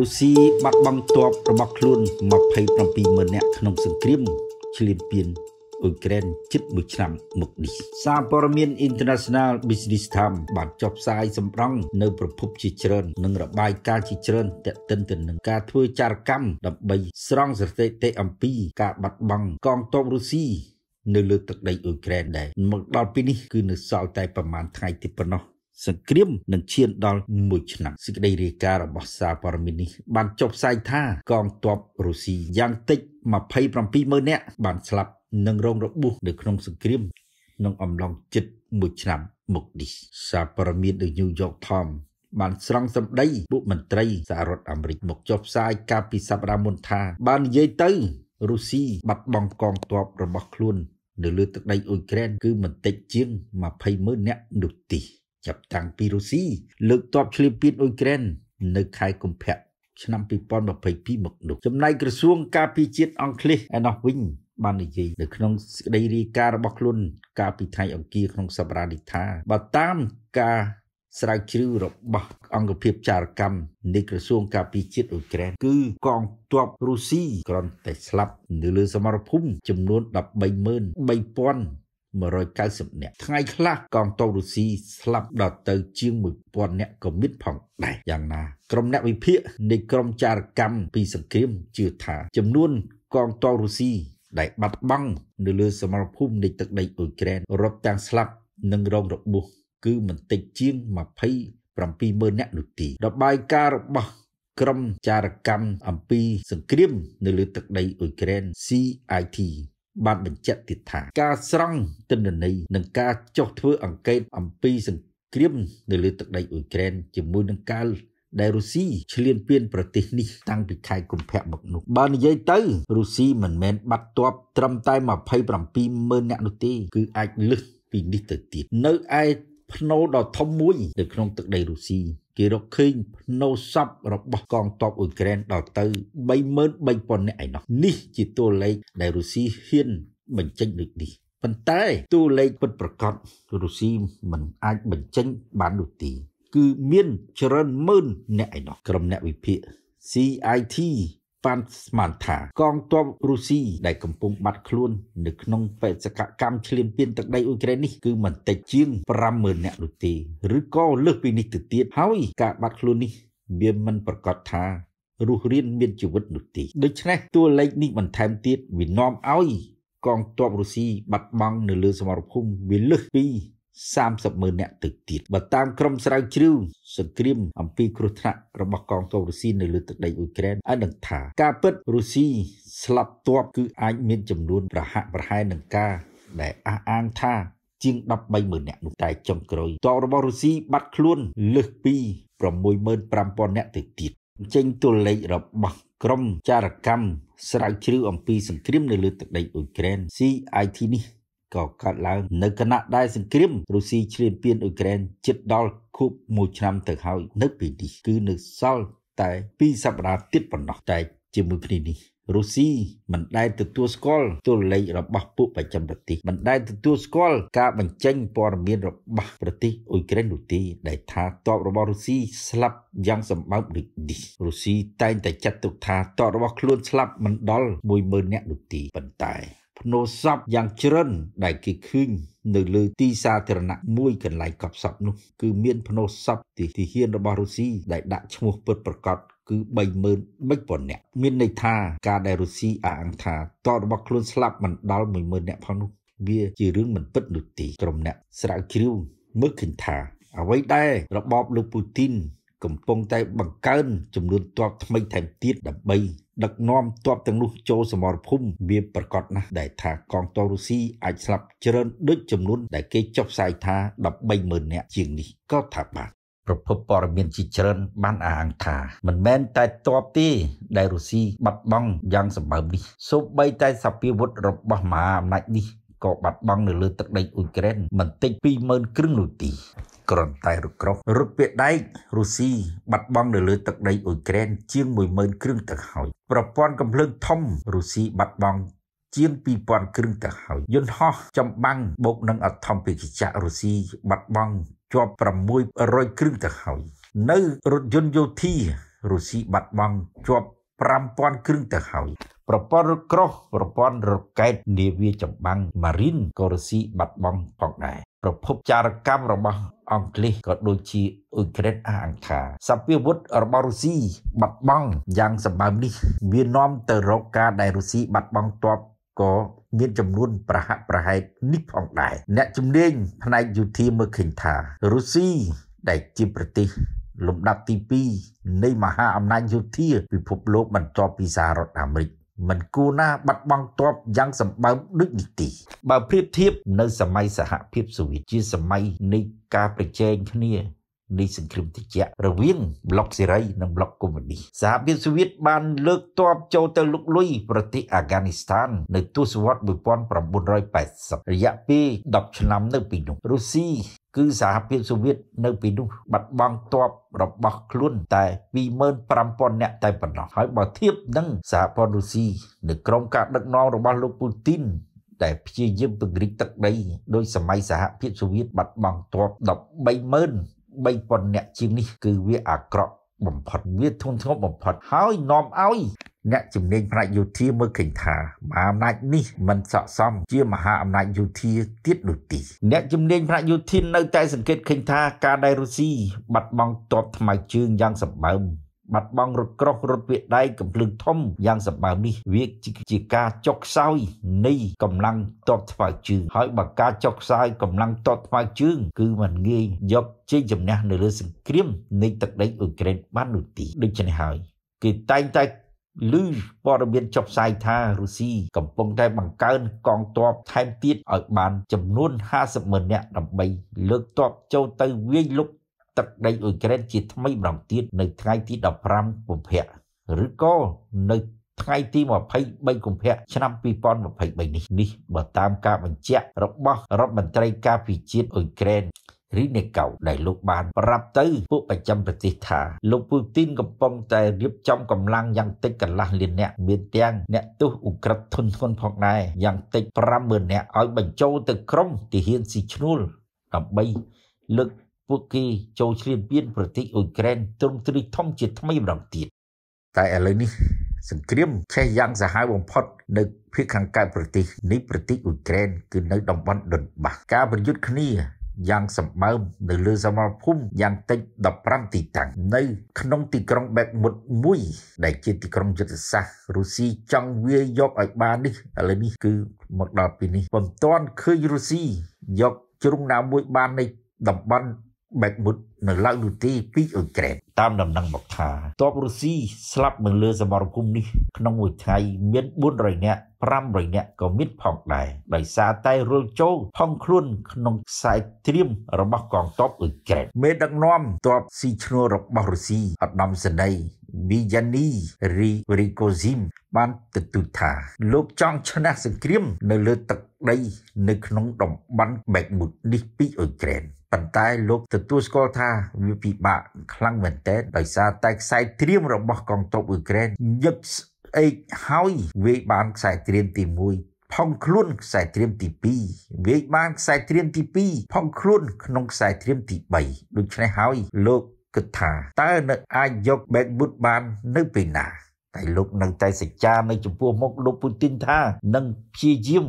រុស្ស៊ីបាត់បង់ទ័ពរបស់ខ្លួន27ម៉ឺននាក់ក្នុងសង្គ្រាមឈ្លានពានអ៊ុយក្រែនជិត1ឆ្នាំមកនេះ សារព័ត៌មាន International Business Times បានចុះផ្សាយសម្រងនៅប្រភព ជាច្រើននិងរបាយការណ៍ជាច្រើនទាក់ទិនទៅនឹងការធ្វើចារកម្មដើម្បីស្រង់ស្ថិតិអំពី ការ បាត់បង់កងទ័ពរុស្ស៊ីនៅលើទឹកដីអ៊ុយក្រែនដែរមកដល់ពេលនេះគឺនៅសល់តែប្រមាណថ្ងៃទីប៉ុណ្ណោះសង្គ្រាមនឹងឈានដល់1ឆ្នាំសេចក្តីរាយការណ៍របស់សារព័ត៌មាននេះបានចុះផ្សាយថាកងទ័ពរុស្ស៊ីយ៉ាងតិច270000នាក់បានស្លាប់និងរងរបួសនៅក្នុងសង្គ្រាមក្នុងអំឡុងជិត1ឆ្នាំមកនេះ សារព័ត៌មាន The New York Times បានស្រង់សម្ដីពួកមន្ត្រីសហរដ្ឋអាមេរិកមកចុះផ្សាយកាលពីសប្តាហ៍មុនថា បាននិយាយទៅរុស្ស៊ីបាត់បង់កងទ័ពរបស់ខ្លួននៅលើទឹកដីអ៊ុយក្រែនគឺមិនតិចជាង20ម៉ឺននាក់នោះទេចាប់តាំងពីរុស្ស៊ីលើកទ័ពឈ្លានពានអ៊ុយក្រែននៅខែកុម្ភៈឆ្នាំ2022មកនោះចំណែកក្រសួងការពារជាតិអង់គ្លេសឯណោះវិញបាននិយាយនៅក្នុងសេចក្តីរាយការណ៍របស់ខ្លួនកាលពីថ្ងៃអង្គារក្នុងសប្តាហ៍នេះថាបើតាមការស្រាវជ្រាវរបស់អង្គភាពចារកម្មនៃក្រសួងការពារជាតិអ៊ុយក្រែនគឺកងទ័ពរុស្ស៊ីគ្រាន់តែស្លាប់នៅលើសមរភូមិចំនួន133,000 190នាក់ថ្ងៃខ្លះកងទ័ពរុស្ស៊ីស្លាប់ដល់ទៅជាង1000នាក់ក៏មានផង ដែរយ៉ាងណាក្រុមអ្នកវិភាគនៃក្រុមចារកម្មពីសង្គ្រាមជឿថា ចំនួនកងទ័ពរុស្ស៊ីដែលបាត់បង់នៅលើសមរភូមិនៃទឹកដីអ៊ុយក្រែនរាប់ទាំងស្លាប់ និងរងរបួសគឺមិនតិចជាង270,000នាក់នោះទេរបាយការណ៍របស់ក្រុមចារកម្មអំពីសង្គ្រាម នៅលើទឹកដីអ៊ុយក្រែន CIT បានបញ្ជាក់ទៀតថាការស្រង់ទិន្នន័យនិងការចុះធ្វើ អង្កេតអំពីសង្គ្រាម នៅលើទឹកដីអ៊ុយក្រែនជាមួយនឹងការដែលរុស្ស៊ីឆ្លៀនពៀនប្រទេសនេះតាំងពីខែកុម្ភៈមកនោះបើនិយាយទៅរុស្ស៊ីមិនមែនបាត់ទ័ពត្រឹមតែ270000នាក់នោះទេ គឺអាចលើសពីនេះទៅទៀតនៅឯភ្នោដ៏ធំមួយនៅក្នុងទឹកដីរុស្ស៊ីគេរកឃើញភ្នៅសពរបស់កងទ័ពអ៊ុយក្រែនដល់ទៅ33,000នាក់ឯណោះ នេះ ជាតួលេខដែលរុស្ស៊ីហ៊ានបញ្ចេញដូចនេះប៉ុន្តែតួលេខពិតប្រាកដរុស្ស៊ីមិនអាចបញ្ចេញបាននោះទេគឺមានច្រើនម៉ឺនអ្នកឯណោះក្រុមអ្នកវិភាគ CIT ប៉ាន់ស្មានថាកងទ័ពរុស្ស៊ីដែលកំពុងបាត់ខ្លួន នៅក្នុងបេសកកម្មឈ្លានពានទឹកដីអ៊ុយក្រែននេះគឺមិនតិចជាង50000នាក់នោះទេឬក៏លើសពីនេះទៅទៀតហើយការបាត់ខ្លួននេះវាមិនប្រកាសថារស់រានមានជីវិតនោះទេដូច្នេះតួលេខនេះបន្ថែមទៀតវានាំឲ្យ កងទ័ពរុស្ស៊ីបាត់បង់នៅលើសមរភូមិវាលើសពី300000នាក់ទៅទៀតបើតាមក្រុមស្រាវជ្រាវសង្គ្រាមអំពីគ្រោះថ្នាក់របស់កងទ័ពរុស្ស៊ីនៅលើទឹកដីអ៊ុយក្រែនឲ្យនឹងថា ការពិតរុស្ស៊ីស្លាប់ទ័ពគឺអាចមានចំនួនប្រហាក់ប្រហែលនឹងការ ដែលអះអាងថា ជាង130,000នាក់នោះតែចុងក្រោយតបរបស់រុស្ស៊ីបាត់ខ្លួន លើសពី65,000នាក់ទៅទៀតចេញតួលេខរបស់ក្រុមចារកម្មស្រាវជ្រាវអំពីសង្គ្រាមនៅលើទឹកដីអ៊ុយក្រែន CIT នេះក៏កើតឡើងនៅគណៈដែលសង្គ្រាមរុស្ស៊ីឈ្លានពានអ៊ុយក្រែនជិតដល់ខួប1ឆ្នាំទៅហើយនៅពេលនេះគឺនៅសល់តែ2សប្តាហ៍ទៀតប៉ុណ្ណោះតែ ជាមួយគ្នានេះរុស្ស៊ីមិនដែលទទួលស្គាល់ទូលលេខរបស់ពួកប្រចាំប្រទេសមិនដែលទទួលស្គាល់ការបញ្ចេញព័ត៌មានរបស់ប្រទេសអ៊ុយក្រែននោះទេដែលថាតបរបស់រុស្ស៊ីស្លាប់យ៉ាងសម្បើមដូចនេះរុស្ស៊ីតែងតែចាត់ទុកថាតបរបស់ខ្លួនស្លាប់មិនដល់10000នាក់នោះទេប៉ុន្តែភ្នោសពយ៉ាងច្រើនដែលគេឃើញនៅលើទីសាធារណៈមួយកន្លែងកប់សពនោះគឺមានភ្នោសពទីទីហ៊ានរបស់រុស្ស៊ីដែលដាក់ឈ្មោះពិតប្រាកដគឺ33000នាក់មានន័យថាការដែលរុស្ស៊ីអាអង្គថាតររបស់ខ្លួនស្លាប់មិនដល់10000នាក់ផងនោះវាជារឿងមិនពិតនោះទេក្រុមអ្នកស្រាវជ្រាវមើលឃើញថា អ្វីដែលរបបលោកពូទីនកំពុងតែបង្កើនចំនួនទ័ពថ្មីថែមទៀតដើម្បីដឹកនាំទ័ពទាំងនោះចូលសមរភូមិវាប្រកាសណាស់ដែលថាកងទ័ពរុស្ស៊ីអាចស្លាប់ច្រើនដូចចំនួនដែលគេចុះផ្សាយថា130,000នាក់ជាងនេះក៏ថាបានប្រភពព័ត៌មានជាច្រើនបានអះអាងថា មិនមែនតែតបទេដែលរុស្ស៊ីបាត់បង់យ៉ាងសម្បើមនេះសូម្បីតែសពាវុធរបស់មហាអំណាចនេះក៏បាត់បង់នៅលើទឹកដីអ៊ុយក្រែនមិនតិច20,000គ្រឿងនោះទេគ្រាន់តែរត់ក្រោះរត់ពាកដែករុស្ស៊ីបាត់បង់នៅលើទឹកដីអ៊ុយក្រែនជាង10000គ្រឿងទឹកហើយប្រព័ន្ធកំភ្លើងធំរុស្ស៊ីបាត់បង់ជាង2000គ្រឿងទៅហើយយន្តហោះចម្បាំងបូកនឹងអធំពេជ្ជៈរុស្ស៊ីបាត់បង់ជាប់600គ្រឿងទៅហើយនៅរថយន្តយោធារុស្ស៊ីបាត់បង់ជាប់5000គ្រឿងទៅហើយប្រព័ន្ធរថក្រោះប្រព័ន្ធរកែតនាវាចម្បាំងម៉ារីនក៏រុស្ស៊ីបាត់បង់ផងដែរប្រភពចារកម្មរបស់អង់គ្លេសក៏ដូចជាអ៊ុយក្រែនអះអាងថាសព្វាវុធរបស់រុស្ស៊ីបាត់បង់យ៉ាងសម្បើមនេះវានាំទៅរកការដែលរុស្ស៊ីបាត់បង់ទ័ពក៏មានចំនួនប្រហាក់ប្រហែលនេះផងដែរអ្នកជំនាញផ្នែកយោធាមើលឃើញថារុស្ស៊ីដែលជាប្រទេស លំដាប់ទី2នៃមហាអំណាចយោធាពិភពលោកបន្ទាប់ពីសហរដ្ឋអាមេរិកមិនគួរណាបាត់បង់ទ្រព្យយ៉ាងសម្បើមដូចនេះទីបើប្រៀបធៀបនៅ សម័យសហភាពសូវៀតជា សម័យនៃការប្រជែងគ្នានៃសង្គ្រាមត្រជាក់រវាងប្លុកសេរីនិងប្លុកកុម្មុយនីសសហភាពសូវៀតបាន លើកទ័ពចូលទៅលុកលុយប្រទេសអាហ្គានីស្ថាន នៅទសវត្ស1980រយៈពេល10ឆ្នាំនៅពីនោះរុស្ស៊ីគឺសហភាពសូវៀតនៅពីនោះបាត់បង់ទ័ពរបស់ខ្លួន តែ25000នាក់តែប៉ុណ្ណោះហើយបើធៀបនឹងសហព័ន្ធរុស្ស៊ីនៅក្រោមការដឹកនាំរបស់លោកពូទីនដែលព្យាយាមពង្រីកទឹកដីដោយសម័យសហភាពសូវៀតបាត់បង់ទ័ព130,000 3000អ្នកជាងនេះគឺវាអាក្រក់បំផុតវាធ្ងន់ធ្ងរបំផុតហើយនាំឲ្យអ្នកជំនាញផ្នែកយោធាមើលឃើញថាមហាអំណាចនេះមិនស័ក្តិសម ជាមហាអំណាចយោធាទៀតនោះទីអ្នកជំនាញផ្នែកយោធានៅតែសង្កេតឃើញថាការដែលរុស្ស៊ីបាត់បង់ទ័ពថ្មើរជើងយ៉ាងសម្បើមបាត់បង់រត់ក្រោះរត់វាដែកកំភ្លើងធំយ៉ាងសម្បើមនេះវាជាការចុកខ្សោយនៃកម្លាំងតបថ្មើរជើងហើយបើការចុកខ្សោយកម្លាំងតបថ្មើរជើង គឺมันងាយយកជ័យជំនះនៅលើសង្គ្រាម នៃទឹកដីអ៊ុយក្រែនបាននោះទីដូច្នេះហើយគេតែងតែឮព័ត៌មានចុះផ្សាយថារុស្ស៊ីកំពុងតែបង្កើនកងទ័ពថែមទៀតឲ្យបានចំនួន50ម៉ឺននាក់ដើម្បីលើកទ័ពចូលទៅវាយលុកទឹកដីអ៊ុយក្រែនជាថ្មីម្ដងទៀតនៅថ្ងៃទី15កុម្ភៈឬក៏នៅថ្ងៃទី23កុម្ភៈឆ្នាំ2023នេះនេះបើតាមការបញ្ជាក់របស់រដ្ឋមន្ត្រីការពិជាតិអ៊ុយក្រែនរីនេកៅដែលលោកបានប្រាប់ទៅពួកប្រចាំប្រទេសថាលោកពូទីនកំពុងតែរៀបចំកម្លាំងយ៉ាងតិចកន្លះលានអ្នកមានទាំងអ្នកទោសអ ுக ្រិតធនធ្ងន់ផងដែរយ៉ាងតិច50000នាក់ឲ្យបញ្ចូលទៅក្រុមទាហានស៊ីឈ្នួលដើម្បីលើកពួកគេចូលឈ្លានពានប្រទេសអ៊ុយក្រែនទ្រង់ទ្រីធំជាថ្មីម្ដងទៀតតែឥឡូវនេះសង្គ្រាមឆេះយ៉ាងសាហាវបំផុត នៅភាគខាងកើតប្រទេសនៃប្រទេសអ៊ុយក្រែនគឺនៅតំបន់ដុនបាសការប្រយុទ្ធគ្នាយ៉ាងសម្បើមនៅលើសមរភូមិយ៉ាងតិច15ទីតាំងនៅ ក្នុងទីក្រុងបែកមុតមួយ ដែលជាទីក្រុងយុទ្ធសាស្ត្ររុស្ស៊ីចង់វាយយកឲ្យបាននេះឥឡូវនេះគឺមកដល់ពេលនេះមិនទាន់ឃើញរុស្ស៊ីយកជ្រុងណាមួយបាននៃតំបន់បែកមុតនៅឡៅនោះទីពីអ៊ុយក្រែនតាមដំណឹងមកថាតបរុស្ស៊ីស្លាប់នៅលើសមរភូមិនេះ ក្នុងមួយថ្ងៃមាន400នាក់500នាក់ក៏មានផងដែរដោយសារតែរុលចូលផងខ្លួន ក្នុងខ្សែត្រៀមរបស់កងទ័ពអ៊ុយក្រែនមេដឹកនាំទ័ពស៊ីឈ្នួលរបស់រុស្ស៊ីឧត្តមសេនីយ៍មីយ៉ានីរីរីកូស៊ីមបានទទូចថា លោកចង់ឈ្នះសង្គ្រាម នៅលើទឹកដីនៅក្នុង តំបន់បេកមុតនេះពីអ៊ុយក្រែនប៉ុន្តែលោកទទួលស្គាល់ថាវាពិបាកខ្លាំងមែនទែនដោយសារតែខ្សែត្រៀមរបស់កងទ័ពអ៊ុយក្រែនយឹកស្អែកហើយវាបានខ្សែត្រៀមទី1ផងខ្លួនខ្សែត្រៀមទី2វាបានខ្សែត្រៀមទី2ផងខ្លួនក្នុងខ្សែត្រៀមទី3ដូច្នេះហើយលោកគិតថាតើនឹងអាចយក Backwood បាន នៅពេលណា តែលោកនៅតែសច្ចានៅចំពោះមុខលោកពូទីនថានឹងព្យាយាម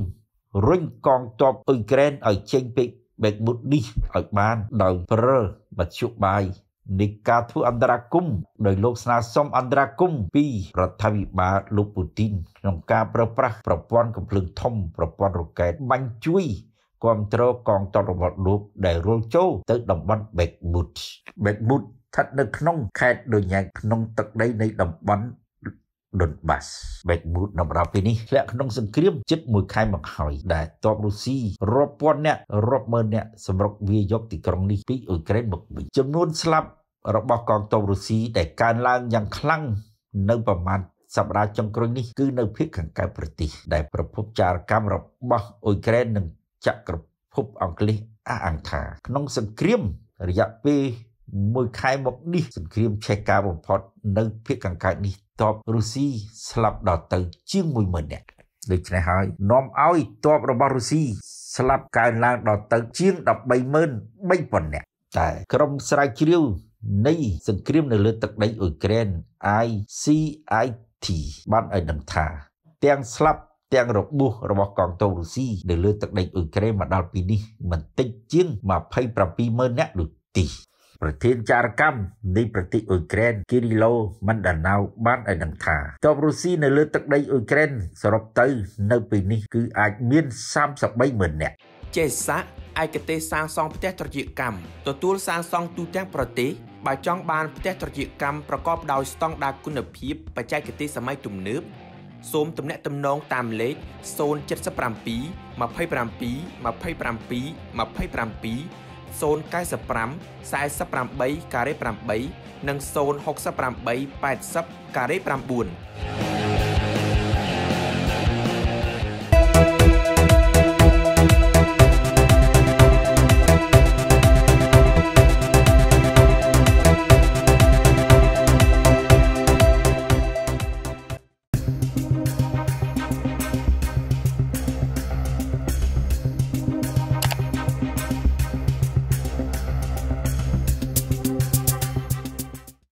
រុញកងទ័ពអ៊ុយក្រែនឲ្យចេញពី Backwood នេះឲ្យបានដោយប្រើមធ្យោបាយនៃការធ្វើអន្តរាគមដោយលោកស្នើសុំអន្តរាគមពីរដ្ឋាភិបាលលោកពូទីនក្នុងការប្រើប្រាស់ប្រព័ន្ធកំភ្លើងធំប្រព័ន្ធរ៉ុកែតបាញ់ជួយគ្រប់គ្រងកងទ័ពរបស់លោកដែលរុលចូលទៅតំបន់ Bakhmut Bakhmut ស្ថិតនៅក្នុងខេត្តដូញ៉ែកក្នុងទឹកដីនៃតំបន់ Donbass បែកមូតនៅរ៉ាពេលនេះធ្លាក់ក្នុងសង្គ្រាមជិត1ខែមកហើយដែលទ័ពរុស្ស៊ីរាប់ពាន់នាក់រាប់ម៉ឺននាក់សម្រុកវាយកទីក្រុងនេះពីអ៊ុយក្រែនមកវិញចំនួនស្លាប់របស់កងទ័ពរុស្ស៊ីដែលកើនឡើងយ៉ាងខ្លាំងនៅប្រមាណសប្តាហ៍ចុងក្រោយនេះគឺនៅភាគខាងកើតប្រទេសដែលប្រភពចារកម្មរបស់អ៊ុយក្រែននិងចក្រភពអង់គ្លេសអះអាងថាក្នុងសង្គ្រាមរយៈពេលមួយខែមកនេះសង្គ្រាម ឆេះកាបំផុតនៅភាគកង្កើតនេះតបរុស្ស៊ីស្លាប់ដល់ទៅជាង10000នាក់ដូច្នេះហើយ នាំឲ្យតបរបស់រុស្ស៊ីស្លាប់កើនឡើងដល់ទៅជាង133,000នាក់តែក្រុមស្រាវជ្រាវនៃសង្គ្រាមនៅលើទឹកដីអ៊ុយក្រែន ICIT បានឲ្យដឹងថា ទាំងស្លាប់ទាំងរបួសរបស់កងទ័ពរុស្ស៊ីនៅលើទឹកដីអ៊ុយក្រែនមកដល់ពេលនេះមិនតិចជាង27ម៉ឺននាក់ដូចទីប្រធានចារកម្មនៃប្រទេសអ៊ុយក្រែនគីរីឡូមិនដាណៅបានឲ្យដឹងថាទ័ពរុស្ស៊ីនៅលើទឹកដីអ៊ុយក្រែនសរុបទៅ នៅពេលនេះគឺអាចមាន330000នាក់ចេសាឯកទេសសាងសង់ផ្ទះត្រចៀកកម្មទទួលសាងសង់ទូទាំងប្រទេសបើចង់បាន ផ្ទះត្រចៀកកម្មប្រកបដោយស្តង់ដារគុណភាព បច្ចេកទេសសម័យទំនើបសូមទំនាក់ទំនងតាមលេខ077 27 27 27 095 48ការ៉េ8និង068 80ការ៉េ9